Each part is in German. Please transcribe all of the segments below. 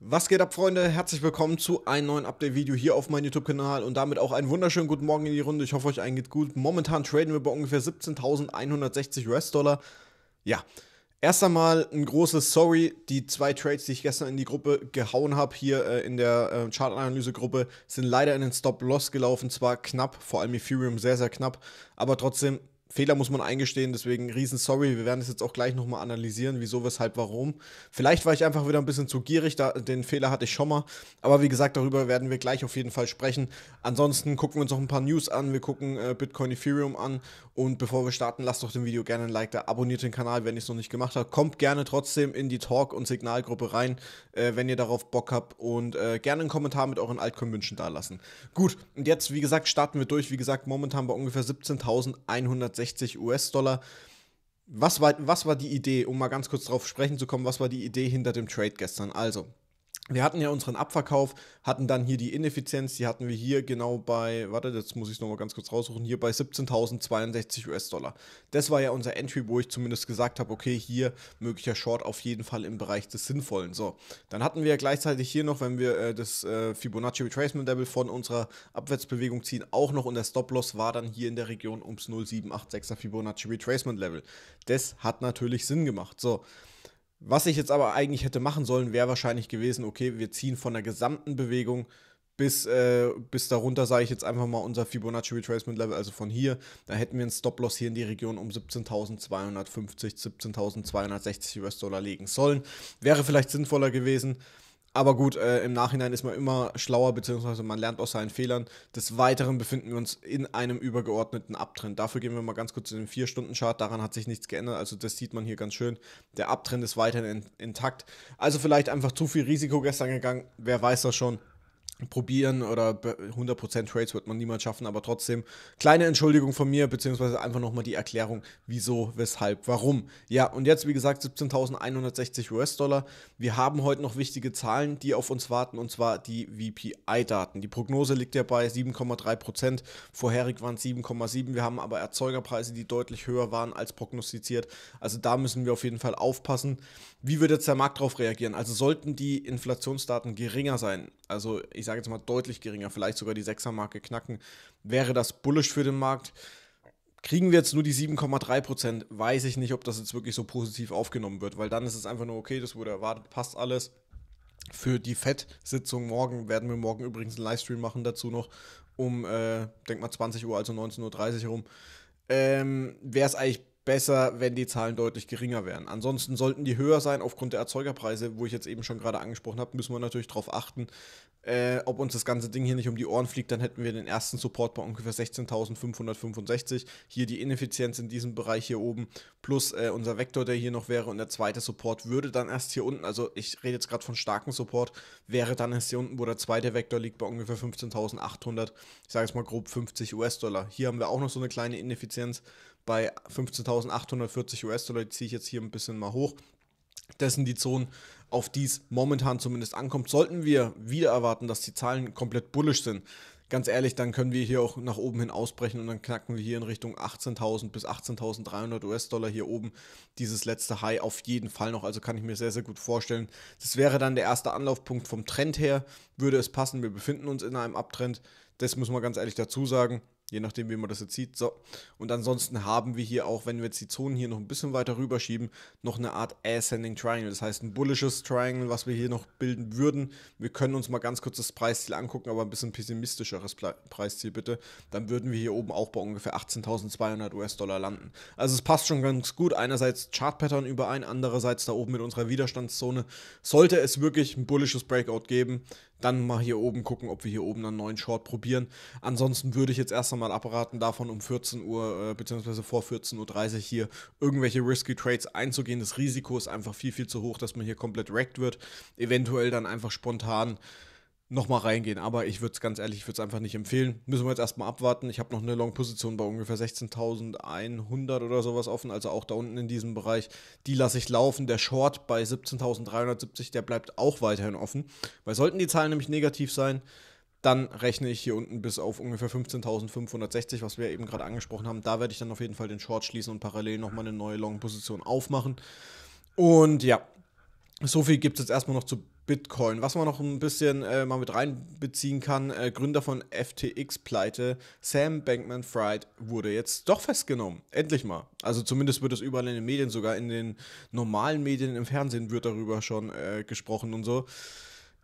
Was geht ab, Freunde? Herzlich willkommen zu einem neuen Update-Video hier auf meinem YouTube-Kanal und damit auch einen wunderschönen guten Morgen in die Runde. Ich hoffe, euch allen geht gut. Momentan traden wir bei ungefähr 17.160 US-Dollar. Ja, erst einmal ein großes Sorry. Die zwei Trades, die ich gestern in die Gruppe gehauen habe, hier äh, in der äh, analyse gruppe sind leider in den Stop-Loss gelaufen. Zwar knapp, vor allem Ethereum sehr, sehr knapp, aber trotzdem Fehler muss man eingestehen, deswegen riesen sorry. Wir werden es jetzt auch gleich nochmal analysieren, wieso, weshalb, warum. Vielleicht war ich einfach wieder ein bisschen zu gierig, da, den Fehler hatte ich schon mal. Aber wie gesagt, darüber werden wir gleich auf jeden Fall sprechen. Ansonsten gucken wir uns noch ein paar News an, wir gucken äh, Bitcoin Ethereum an. Und bevor wir starten, lasst doch dem Video gerne ein Like da, abonniert den Kanal, wenn ihr es noch nicht gemacht habt. Kommt gerne trotzdem in die Talk- und Signalgruppe rein, äh, wenn ihr darauf Bock habt. Und äh, gerne einen Kommentar mit euren Altcoin-Wünschen da lassen. Gut, und jetzt, wie gesagt, starten wir durch. Wie gesagt, momentan bei ungefähr 17.100. 160 US-Dollar. Was war, was war die Idee, um mal ganz kurz darauf sprechen zu kommen, was war die Idee hinter dem Trade gestern? Also, wir hatten ja unseren Abverkauf, hatten dann hier die Ineffizienz, die hatten wir hier genau bei, warte, jetzt muss ich es nochmal ganz kurz raussuchen, hier bei 17.062 US-Dollar. Das war ja unser Entry, wo ich zumindest gesagt habe, okay, hier möglicher Short auf jeden Fall im Bereich des Sinnvollen. So, dann hatten wir ja gleichzeitig hier noch, wenn wir äh, das äh, Fibonacci Retracement Level von unserer Abwärtsbewegung ziehen, auch noch und der Stop-Loss war dann hier in der Region ums 0,786er Fibonacci Retracement Level. Das hat natürlich Sinn gemacht. So, was ich jetzt aber eigentlich hätte machen sollen, wäre wahrscheinlich gewesen, okay, wir ziehen von der gesamten Bewegung bis, äh, bis darunter, sage ich jetzt einfach mal, unser Fibonacci Retracement Level, also von hier, da hätten wir einen Stop-Loss hier in die Region um 17.250, 17.260 US-Dollar legen sollen. Wäre vielleicht sinnvoller gewesen. Aber gut, äh, im Nachhinein ist man immer schlauer, beziehungsweise man lernt aus seinen Fehlern. Des Weiteren befinden wir uns in einem übergeordneten Abtrend. Dafür gehen wir mal ganz kurz in den 4-Stunden-Chart. Daran hat sich nichts geändert. Also, das sieht man hier ganz schön. Der Abtrend ist weiterhin in intakt. Also, vielleicht einfach zu viel Risiko gestern gegangen. Wer weiß das schon probieren oder 100% Trades wird man niemals schaffen, aber trotzdem kleine Entschuldigung von mir, beziehungsweise einfach nochmal die Erklärung, wieso, weshalb, warum. Ja, und jetzt, wie gesagt, 17.160 US-Dollar. Wir haben heute noch wichtige Zahlen, die auf uns warten, und zwar die VPI-Daten. Die Prognose liegt ja bei 7,3%, vorherig waren es 7,7%. Wir haben aber Erzeugerpreise, die deutlich höher waren als prognostiziert. Also da müssen wir auf jeden Fall aufpassen. Wie wird jetzt der Markt darauf reagieren? Also sollten die Inflationsdaten geringer sein? Also ich ich sage jetzt mal deutlich geringer, vielleicht sogar die 6er-Marke knacken, wäre das bullisch für den Markt. Kriegen wir jetzt nur die 7,3 Prozent, weiß ich nicht, ob das jetzt wirklich so positiv aufgenommen wird, weil dann ist es einfach nur okay, das wurde erwartet, passt alles. Für die FED-Sitzung morgen werden wir morgen übrigens einen Livestream machen dazu noch um, äh, denk mal 20 Uhr, also 19.30 Uhr rum. Ähm, Wäre es eigentlich besser, wenn die Zahlen deutlich geringer wären. Ansonsten sollten die höher sein aufgrund der Erzeugerpreise, wo ich jetzt eben schon gerade angesprochen habe, müssen wir natürlich darauf achten, äh, ob uns das ganze Ding hier nicht um die Ohren fliegt, dann hätten wir den ersten Support bei ungefähr 16.565. Hier die Ineffizienz in diesem Bereich hier oben, plus äh, unser Vektor, der hier noch wäre und der zweite Support würde dann erst hier unten, also ich rede jetzt gerade von starken Support, wäre dann erst hier unten, wo der zweite Vektor liegt, bei ungefähr 15.800, ich sage jetzt mal grob 50 US-Dollar. Hier haben wir auch noch so eine kleine Ineffizienz, bei 15.840 US-Dollar, die ziehe ich jetzt hier ein bisschen mal hoch. Das sind die Zonen, auf die es momentan zumindest ankommt. Sollten wir wieder erwarten, dass die Zahlen komplett bullisch sind, ganz ehrlich, dann können wir hier auch nach oben hin ausbrechen und dann knacken wir hier in Richtung 18.000 bis 18.300 US-Dollar hier oben dieses letzte High auf jeden Fall noch. Also kann ich mir sehr, sehr gut vorstellen. Das wäre dann der erste Anlaufpunkt vom Trend her. Würde es passen, wir befinden uns in einem Abtrend. Das muss man ganz ehrlich dazu sagen. Je nachdem, wie man das jetzt sieht. So. Und ansonsten haben wir hier auch, wenn wir jetzt die Zonen hier noch ein bisschen weiter rüberschieben, noch eine Art Ascending Triangle. Das heißt, ein bullisches Triangle, was wir hier noch bilden würden. Wir können uns mal ganz kurz das Preisziel angucken, aber ein bisschen pessimistischeres Preisziel bitte. Dann würden wir hier oben auch bei ungefähr 18.200 US-Dollar landen. Also es passt schon ganz gut. Einerseits Chart-Pattern überein, andererseits da oben mit unserer Widerstandszone. Sollte es wirklich ein bullisches Breakout geben, dann mal hier oben gucken, ob wir hier oben einen neuen Short probieren. Ansonsten würde ich jetzt erst einmal abraten, davon um 14 Uhr äh, bzw. vor 14.30 Uhr hier irgendwelche risky Trades einzugehen. Das Risiko ist einfach viel, viel zu hoch, dass man hier komplett wrecked wird. Eventuell dann einfach spontan nochmal reingehen. Aber ich würde es ganz ehrlich, ich würde es einfach nicht empfehlen. Müssen wir jetzt erstmal abwarten. Ich habe noch eine Long-Position bei ungefähr 16.100 oder sowas offen, also auch da unten in diesem Bereich. Die lasse ich laufen. Der Short bei 17.370, der bleibt auch weiterhin offen. Weil sollten die Zahlen nämlich negativ sein, dann rechne ich hier unten bis auf ungefähr 15.560, was wir eben gerade angesprochen haben. Da werde ich dann auf jeden Fall den Short schließen und parallel nochmal eine neue Long-Position aufmachen. Und ja, so viel gibt es jetzt erstmal noch zu Bitcoin. Was man noch ein bisschen äh, mal mit reinbeziehen kann, äh, Gründer von FTX-Pleite, Sam Bankman-Fried, wurde jetzt doch festgenommen. Endlich mal. Also zumindest wird es überall in den Medien, sogar in den normalen Medien, im Fernsehen wird darüber schon äh, gesprochen und so.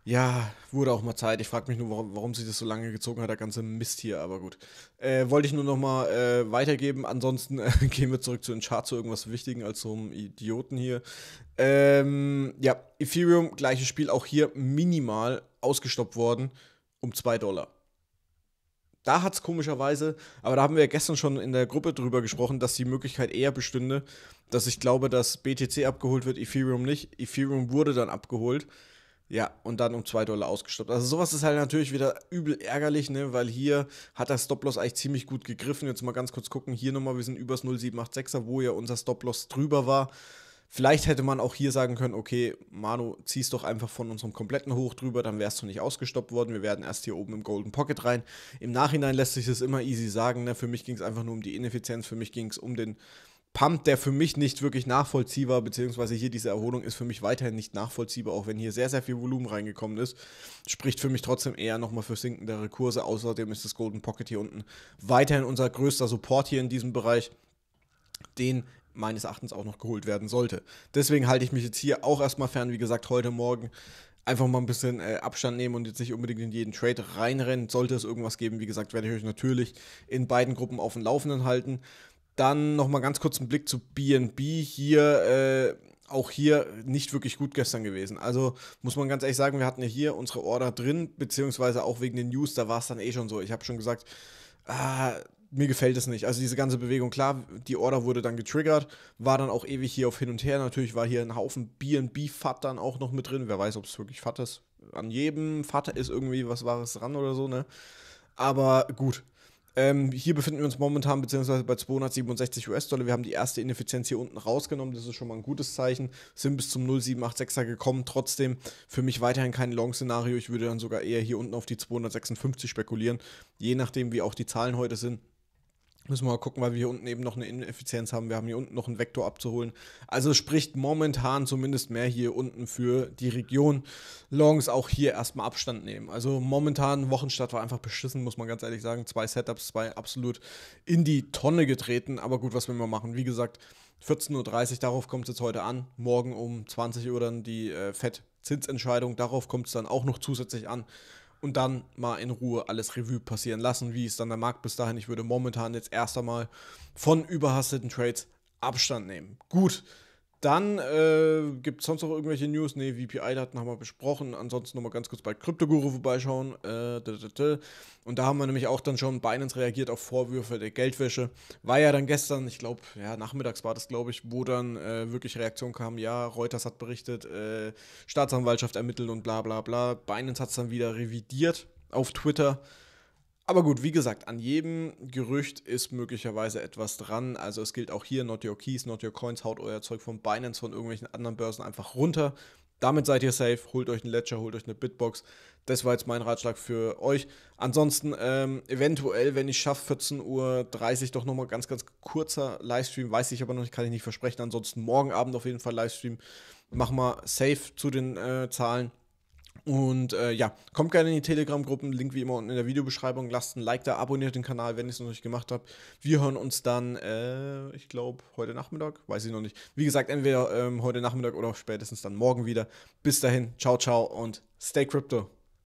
Ja, wurde auch mal Zeit. Ich frage mich nur, warum, warum sie das so lange gezogen hat, der ganze Mist hier, aber gut. Äh, wollte ich nur noch mal äh, weitergeben. Ansonsten äh, gehen wir zurück zu den Charts, zu irgendwas Wichtigen als so einem Idioten hier. Ähm, ja, Ethereum, gleiches Spiel, auch hier minimal ausgestoppt worden um 2 Dollar. Da hat es komischerweise, aber da haben wir ja gestern schon in der Gruppe drüber gesprochen, dass die Möglichkeit eher bestünde, dass ich glaube, dass BTC abgeholt wird, Ethereum nicht. Ethereum wurde dann abgeholt. Ja, und dann um 2 Dollar ausgestoppt. Also sowas ist halt natürlich wieder übel ärgerlich, ne? weil hier hat der Stop-Loss eigentlich ziemlich gut gegriffen. Jetzt mal ganz kurz gucken, hier nochmal, wir sind übers 0786er, wo ja unser Stop-Loss drüber war. Vielleicht hätte man auch hier sagen können, okay, Manu, zieh's doch einfach von unserem kompletten Hoch drüber, dann wärst du nicht ausgestoppt worden. Wir werden erst hier oben im Golden Pocket rein. Im Nachhinein lässt sich das immer easy sagen. Ne? Für mich ging es einfach nur um die Ineffizienz, für mich ging es um den Pump, der für mich nicht wirklich nachvollziehbar, beziehungsweise hier diese Erholung ist für mich weiterhin nicht nachvollziehbar, auch wenn hier sehr, sehr viel Volumen reingekommen ist, spricht für mich trotzdem eher nochmal für sinkendere Kurse. Außerdem ist das Golden Pocket hier unten weiterhin unser größter Support hier in diesem Bereich, den meines Erachtens auch noch geholt werden sollte. Deswegen halte ich mich jetzt hier auch erstmal fern, wie gesagt, heute Morgen einfach mal ein bisschen äh, Abstand nehmen und jetzt nicht unbedingt in jeden Trade reinrennen. Sollte es irgendwas geben, wie gesagt, werde ich euch natürlich in beiden Gruppen auf dem Laufenden halten. Dann nochmal ganz kurz einen Blick zu BNB hier. Äh, auch hier nicht wirklich gut gestern gewesen. Also muss man ganz ehrlich sagen, wir hatten ja hier unsere Order drin, beziehungsweise auch wegen den News, da war es dann eh schon so. Ich habe schon gesagt, ah, mir gefällt es nicht. Also diese ganze Bewegung, klar, die Order wurde dann getriggert, war dann auch ewig hier auf hin und her. Natürlich war hier ein Haufen BNB-Fat dann auch noch mit drin. Wer weiß, ob es wirklich Fat ist. An jedem Fat ist irgendwie was Wahres dran oder so, ne? Aber gut, ähm, hier befinden wir uns momentan beziehungsweise bei 267 US-Dollar. Wir haben die erste Ineffizienz hier unten rausgenommen. Das ist schon mal ein gutes Zeichen. Sind bis zum 0786er gekommen. Trotzdem für mich weiterhin kein Long-Szenario. Ich würde dann sogar eher hier unten auf die 256 spekulieren. Je nachdem, wie auch die Zahlen heute sind Müssen wir mal gucken, weil wir hier unten eben noch eine Ineffizienz haben. Wir haben hier unten noch einen Vektor abzuholen. Also spricht momentan zumindest mehr hier unten für die Region. Longs auch hier erstmal Abstand nehmen. Also momentan, Wochenstart war einfach beschissen, muss man ganz ehrlich sagen. Zwei Setups, zwei absolut in die Tonne getreten. Aber gut, was will wir machen? Wie gesagt, 14.30 Uhr, darauf kommt es jetzt heute an. Morgen um 20 Uhr dann die äh, FED-Zinsentscheidung. Darauf kommt es dann auch noch zusätzlich an und dann mal in Ruhe alles Revue passieren lassen, wie es dann der Markt bis dahin. Ich würde momentan jetzt erst einmal von überhasteten Trades Abstand nehmen. Gut, dann äh, gibt es sonst noch irgendwelche News? Ne, VPI-Daten haben wir besprochen. Ansonsten nochmal ganz kurz bei Kryptoguru vorbeischauen. Äh, und da haben wir nämlich auch dann schon Binance reagiert auf Vorwürfe der Geldwäsche. War ja dann gestern, ich glaube, ja, nachmittags war das, glaube ich, wo dann äh, wirklich Reaktionen kamen. Ja, Reuters hat berichtet, äh, Staatsanwaltschaft ermittelt und bla bla bla. Binance hat es dann wieder revidiert auf Twitter. Aber gut, wie gesagt, an jedem Gerücht ist möglicherweise etwas dran. Also es gilt auch hier, not your keys, not your coins, haut euer Zeug von Binance, von irgendwelchen anderen Börsen einfach runter. Damit seid ihr safe, holt euch einen Ledger, holt euch eine Bitbox. Das war jetzt mein Ratschlag für euch. Ansonsten ähm, eventuell, wenn ich schaffe, 14.30 Uhr doch nochmal ganz, ganz kurzer Livestream. Weiß ich aber noch nicht, kann ich nicht versprechen. Ansonsten morgen Abend auf jeden Fall Livestream. Machen wir safe zu den äh, Zahlen. Und äh, ja, kommt gerne in die Telegram-Gruppen, Link wie immer unten in der Videobeschreibung. Lasst ein Like da, abonniert den Kanal, wenn ihr es noch nicht gemacht habt. Wir hören uns dann, äh, ich glaube, heute Nachmittag, weiß ich noch nicht. Wie gesagt, entweder ähm, heute Nachmittag oder spätestens dann morgen wieder. Bis dahin, ciao, ciao und stay crypto.